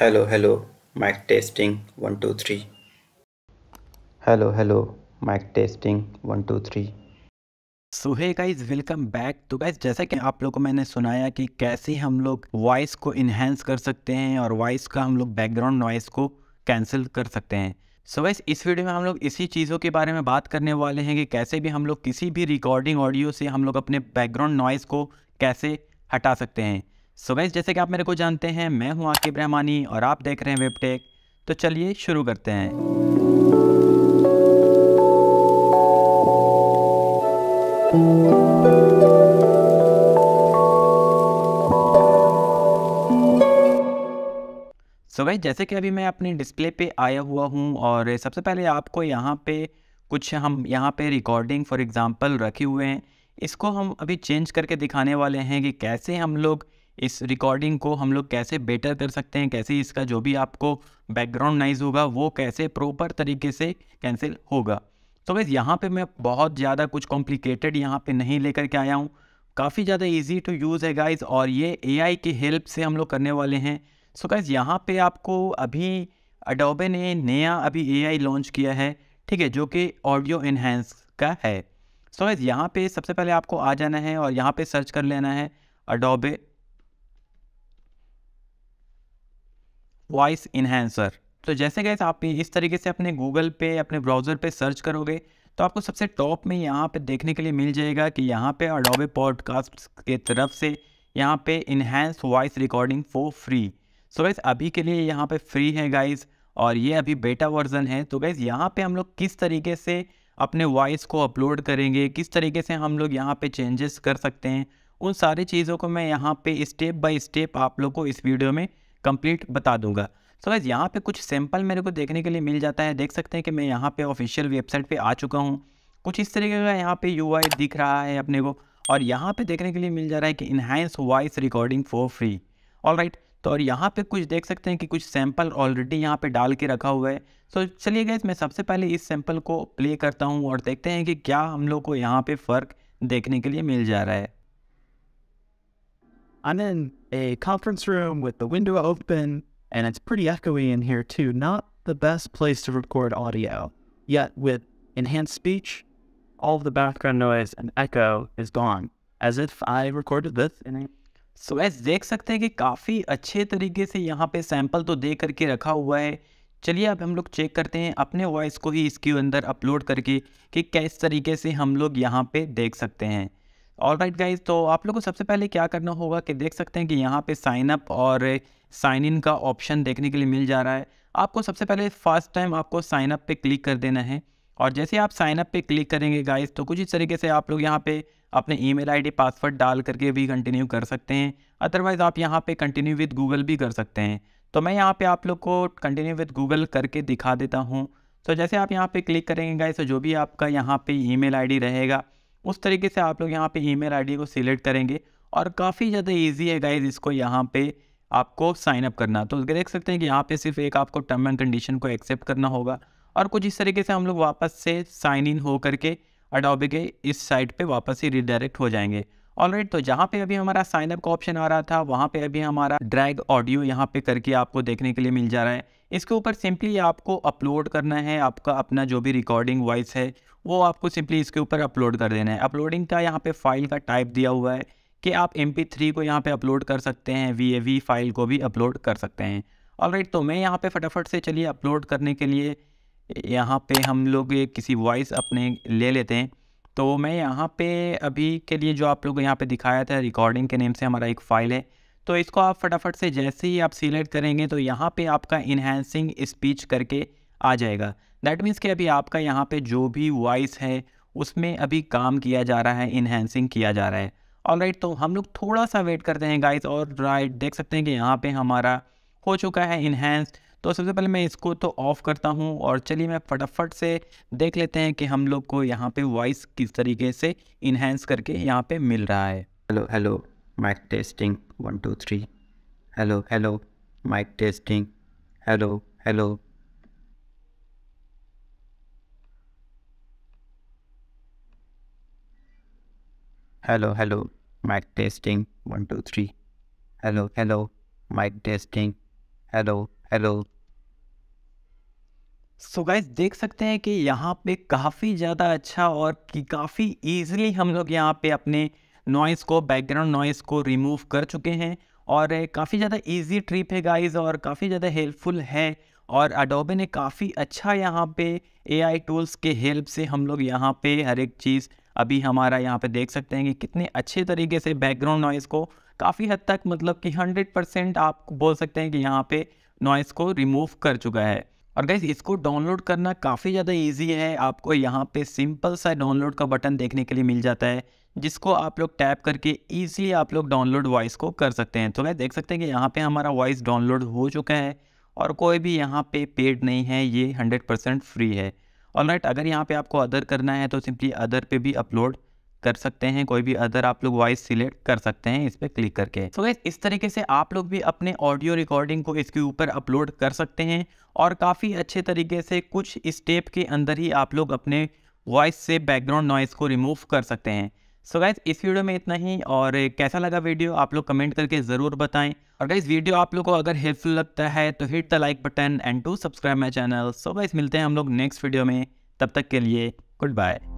Hello hello mic testing one two three hello hello mic testing one two three so है guys welcome back तो guys जैसा कि आप लोगों को मैंने सुनाया कि कैसे हम लोग वॉइस को इन्हेंस कर सकते हैं और वॉइस का हम लोग बैकग्राउंड नॉइस को कैंसिल कर सकते हैं सो गाइज इस वीडियो में हम लोग इसी चीज़ों के बारे में बात करने वाले हैं कि कैसे भी हम लोग किसी भी रिकॉर्डिंग ऑडियो से हम लोग अपने बैकग्राउंड नॉइस को कैसे हटा सकते हैं सो so जैसे कि आप मेरे को जानते हैं मैं हूं आकिब रहमानी और आप देख रहे हैं वेबटेक तो चलिए शुरू करते हैं सो so जैसे कि अभी मैं अपने डिस्प्ले पे आया हुआ हूं और सबसे पहले आपको यहाँ पे कुछ हम यहाँ पे रिकॉर्डिंग फॉर एग्जांपल रखे हुए हैं इसको हम अभी चेंज करके दिखाने वाले हैं कि कैसे हम लोग इस रिकॉर्डिंग को हम लोग कैसे बेटर कर सकते हैं कैसे इसका जो भी आपको बैकग्राउंड नाइज होगा वो कैसे प्रॉपर तरीके से कैंसिल होगा तो बस यहाँ पे मैं बहुत ज़्यादा कुछ कॉम्प्लिकेटेड यहाँ पे नहीं लेकर के आया हूँ काफ़ी ज़्यादा इजी टू यूज़ है गाइज और ये एआई की हेल्प से हम लोग करने वाले हैं सो गाइस यहाँ पे आपको अभी अडोबे ने नया अभी एआई लॉन्च किया है ठीक है जो कि ऑडियो इन्हेंस का है सो गाइस यहाँ पे सबसे पहले आपको आ जाना है और यहाँ पे सर्च कर लेना है अडोबे वॉइस इन्हेंसर तो जैसे गए आप इस तरीके से अपने गूगल पे अपने ब्राउज़र पे सर्च करोगे तो आपको सबसे टॉप में यहाँ पे देखने के लिए मिल जाएगा कि यहाँ पे अडोबे पॉडकास्ट के तरफ से यहाँ पे enhance voice recording for free so guys अभी के लिए यहाँ पे फ्री है गाइज़ और ये अभी बेटा वर्जन है तो गाइज़ यहाँ पे हम लोग किस तरीके से अपने वॉइस को अपलोड करेंगे किस तरीके से हम लोग यहाँ पे चेंजेस कर सकते हैं उन सारी चीज़ों को मैं यहाँ पे स्टेप बाय स्टेप आप लोग को इस वीडियो में कंप्लीट बता दूंगा सो गाइज़ यहाँ पे कुछ सैम्पल मेरे को देखने के लिए मिल जाता है देख सकते हैं कि मैं यहाँ पे ऑफिशियल वेबसाइट पे आ चुका हूँ कुछ इस तरीके का यहाँ पे यू दिख रहा है अपने को और यहाँ पे देखने के लिए मिल जा रहा है कि enhance voice recording for free all right तो और यहाँ पर कुछ देख सकते हैं कि कुछ सैंपल ऑलरेडी यहाँ पर डाल के रखा हुआ है सो so, चलिए गए मैं सबसे पहले इस सैंपल को प्ले करता हूँ और देखते हैं कि क्या हम लोग को यहाँ पर फ़र्क देखने के लिए मिल जा रहा है अनंत a conference room with the window open, and it's pretty echoey in here too. Not the best place to record audio. Yet with enhanced speech, all of the background noise and echo is gone, as if I recorded this in a so so, ऐस देख सकते हैं कि काफ़ी अच्छे तरीके से यहाँ पे सैंपल तो दे करके रखा हुआ है चलिए अब हम लोग चेक करते हैं अपने वॉइस को ही इसके अंदर अपलोड करके कि किस तरीके से हम लोग यहाँ पे देख सकते हैं ऑल राइट गाइज तो आप लोग को सबसे पहले क्या करना होगा कि देख सकते हैं कि यहाँ पे साइन अप और साइन इन का ऑप्शन देखने के लिए मिल जा रहा है आपको सबसे पहले फर्स्ट टाइम आपको साइन अप पे क्लिक कर देना है और जैसे आप साइन अप पे क्लिक करेंगे गाइज़ तो कुछ इस तरीके से आप लोग यहाँ पे अपने ई मेल पासवर्ड डाल करके भी कंटिन्यू कर सकते हैं अदरवाइज़ आप यहाँ पर कंटिन्यू विद गूगल भी कर सकते हैं तो मैं यहाँ पर आप लोग को कंटिन्यू विद गूगल करके दिखा देता हूँ तो जैसे आप यहाँ पर क्लिक करेंगे गाइज तो जो भी आपका यहाँ पर ई मेल रहेगा उस तरीके से आप लोग यहाँ पे ईमेल आईडी को सिलेक्ट करेंगे और काफ़ी ज़्यादा इजी है गाइज इसको यहाँ पे आपको साइनअप करना तो देख सकते हैं कि यहाँ पे सिर्फ एक आपको टर्म एंड कंडीशन को एक्सेप्ट करना होगा और कुछ इस तरीके से हम लोग वापस से साइन इन हो करके अडोबे के इस साइट पर वापस ही रिडायरेक्ट हो जाएंगे right, तो जहाँ पे अभी हमारा साइनअप का ऑप्शन आ रहा था वहाँ पे अभी हमारा ड्रैग ऑडियो यहाँ पे करके आपको देखने के लिए मिल जा रहा है इसके ऊपर सिंपली आपको अपलोड करना है आपका अपना जो भी रिकॉर्डिंग वॉइस है वो आपको सिंपली इसके ऊपर अपलोड कर देना है अपलोडिंग का यहाँ पे फाइल का टाइप दिया हुआ है कि आप एम थ्री को यहाँ पे अपलोड कर सकते हैं वी फाइल को भी अपलोड कर सकते हैं ऑल तो मैं यहाँ पे फटाफट से चलिए अपलोड करने के लिए यहाँ पे हम लोग किसी वॉइस अपने ले लेते हैं तो मैं यहाँ पे अभी के लिए जो आप लोग यहाँ पे दिखाया था रिकॉर्डिंग के नेम से हमारा एक फ़ाइल है तो इसको आप फटाफट से जैसे ही आप सिलेक्ट करेंगे तो यहाँ पे आपका इन्हेंसिंग स्पीच करके आ जाएगा दैट मीन्स कि अभी आपका यहाँ पे जो भी वॉइस है उसमें अभी काम किया जा रहा है इन्हेंसिंग किया जा रहा है ऑल राइट तो हम लोग थोड़ा सा वेट करते हैं गाइस और राइट देख सकते हैं कि यहाँ पर हमारा हो चुका है इन्हेंस तो सबसे पहले मैं इसको तो ऑफ़ करता हूँ और चलिए मैं फटाफट से देख लेते हैं कि हम लोग को यहाँ पे वॉइस किस तरीके से इन्हेंस करके यहाँ पे मिल रहा है hello hello mic testing 1 2 3 hello hello mic testing hello hello hello hello mic testing 1 2 3 hello hello mic testing hello hello so so guys देख सकते हैं कि यहाँ पे काफ़ी ज़्यादा अच्छा और कि काफ़ी ईजिली हम लोग यहाँ पे अपने नॉइज़ को बैकग्राउंड नॉइज़ को रिमूव कर चुके हैं और eh, काफ़ी ज़्यादा इजी ट्रिप है गाइस और काफ़ी ज़्यादा हेल्पफुल है और अडोबे ने काफ़ी अच्छा यहाँ पे एआई टूल्स के हेल्प से हम लोग यहाँ पे हर एक चीज़ अभी हमारा यहाँ पे देख सकते हैं कि कितने अच्छे तरीके से बैकग्राउंड नॉइज़ को काफ़ी हद तक मतलब कि हंड्रेड परसेंट आप बोल सकते हैं कि यहाँ पर नॉइज़ को रिमूव कर चुका है और गैस इसको डाउनलोड करना काफ़ी ज़्यादा ईजी है आपको यहाँ पे सिंपल सा डाउनलोड का बटन देखने के लिए मिल जाता है जिसको आप लोग टैप करके ईजिली आप लोग डाउनलोड वॉइस को कर सकते हैं तो मैं देख सकते हैं कि यहाँ पे हमारा वॉइस डाउनलोड हो चुका है और कोई भी यहाँ पे पेड नहीं है ये 100% फ्री है और नाइट अगर यहाँ पे आपको अदर करना है तो सिंपली अदर पे भी अपलोड कर सकते हैं कोई भी अदर आप लोग वॉइस सिलेक्ट कर सकते हैं इस पर क्लिक करके सो so इस तरीके से आप लोग भी अपने ऑडियो रिकॉर्डिंग को इसके ऊपर अपलोड कर सकते हैं और काफ़ी अच्छे तरीके से कुछ स्टेप के अंदर ही आप लोग अपने वॉइस से बैकग्राउंड नॉइज़ को रिमूव कर सकते हैं सो so गाइज इस वीडियो में इतना ही और कैसा लगा वीडियो आप लोग कमेंट करके ज़रूर बताएं और गाइज वीडियो आप लोग को अगर हेल्पफुल लगता है तो hit the like button and to subscribe my channel so guys मिलते हैं हम लोग नेक्स्ट वीडियो में तब तक के लिए गुड बाय